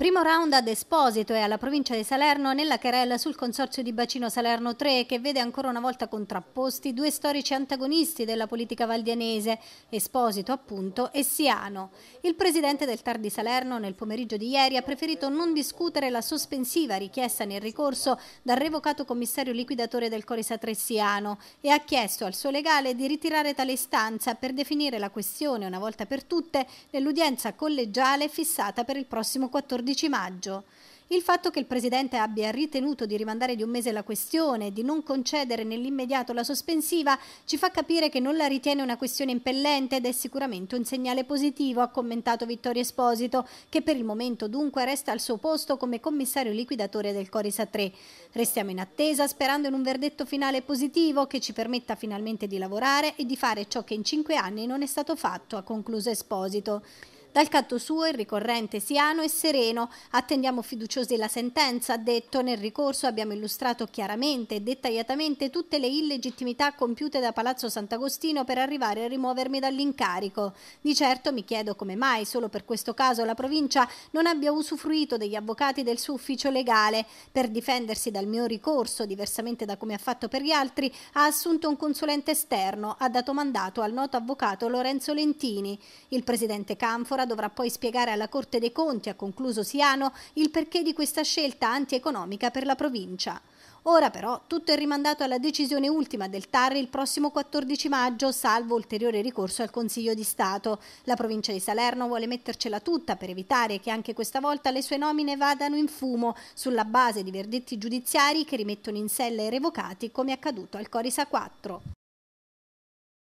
Primo round ad Esposito e alla provincia di Salerno nella querela sul consorzio di Bacino Salerno 3 che vede ancora una volta contrapposti due storici antagonisti della politica valdianese, Esposito appunto e Siano. Il presidente del TAR di Salerno nel pomeriggio di ieri ha preferito non discutere la sospensiva richiesta nel ricorso dal revocato commissario liquidatore del Corisa Siano e ha chiesto al suo legale di ritirare tale istanza per definire la questione una volta per tutte nell'udienza collegiale fissata per il prossimo 14 14 maggio. Il fatto che il Presidente abbia ritenuto di rimandare di un mese la questione e di non concedere nell'immediato la sospensiva ci fa capire che non la ritiene una questione impellente ed è sicuramente un segnale positivo, ha commentato Vittorio Esposito, che per il momento dunque resta al suo posto come commissario liquidatore del Corisa 3. Restiamo in attesa sperando in un verdetto finale positivo che ci permetta finalmente di lavorare e di fare ciò che in cinque anni non è stato fatto, ha concluso Esposito. Dal canto suo il ricorrente Siano è sereno, attendiamo fiduciosi la sentenza, ha detto nel ricorso abbiamo illustrato chiaramente e dettagliatamente tutte le illegittimità compiute da Palazzo Sant'Agostino per arrivare a rimuovermi dall'incarico. Di certo mi chiedo come mai solo per questo caso la provincia non abbia usufruito degli avvocati del suo ufficio legale per difendersi dal mio ricorso, diversamente da come ha fatto per gli altri, ha assunto un consulente esterno, ha dato mandato al noto avvocato Lorenzo Lentini. Il presidente Canfora dovrà poi spiegare alla Corte dei Conti, ha concluso Siano, il perché di questa scelta antieconomica per la provincia. Ora però tutto è rimandato alla decisione ultima del TAR il prossimo 14 maggio, salvo ulteriore ricorso al Consiglio di Stato. La provincia di Salerno vuole mettercela tutta per evitare che anche questa volta le sue nomine vadano in fumo sulla base di verdetti giudiziari che rimettono in sella i revocati come accaduto al Corisa 4.